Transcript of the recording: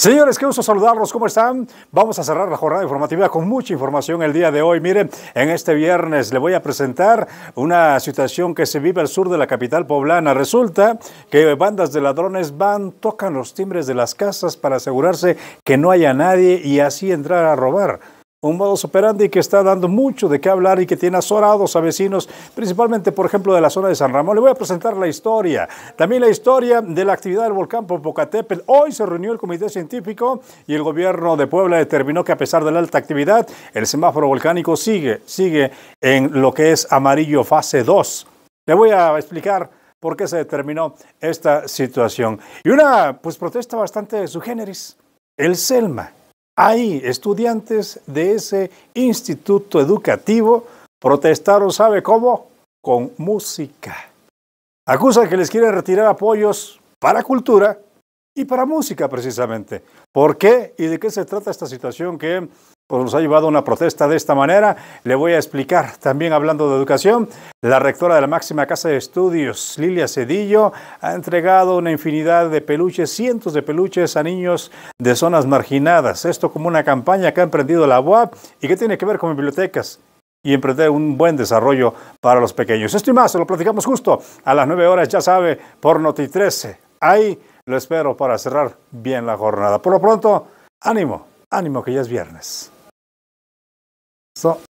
Señores, qué gusto saludarlos, ¿cómo están? Vamos a cerrar la jornada informativa con mucha información el día de hoy. Miren, en este viernes le voy a presentar una situación que se vive al sur de la capital poblana. Resulta que bandas de ladrones van, tocan los timbres de las casas para asegurarse que no haya nadie y así entrar a robar un modo operandi que está dando mucho de qué hablar y que tiene azorados a vecinos, principalmente, por ejemplo, de la zona de San Ramón. Le voy a presentar la historia, también la historia de la actividad del volcán Popocatépetl. Hoy se reunió el Comité Científico y el gobierno de Puebla determinó que a pesar de la alta actividad, el semáforo volcánico sigue, sigue en lo que es amarillo fase 2. Le voy a explicar por qué se determinó esta situación. Y una pues protesta bastante de su géneris, el Selma. Ahí, estudiantes de ese instituto educativo protestaron, ¿sabe cómo? Con música. Acusan que les quieren retirar apoyos para cultura y para música precisamente. ¿Por qué? ¿Y de qué se trata esta situación que pues, nos ha llevado a una protesta de esta manera. Le voy a explicar, también hablando de educación, la rectora de la máxima casa de estudios, Lilia Cedillo, ha entregado una infinidad de peluches, cientos de peluches a niños de zonas marginadas. Esto como una campaña que ha emprendido la UAP y que tiene que ver con bibliotecas y emprender un buen desarrollo para los pequeños. Esto y más, se lo platicamos justo a las 9 horas, ya sabe, por Noti 13. Ahí lo espero para cerrar bien la jornada. Por lo pronto, ánimo, ánimo que ya es viernes. Sa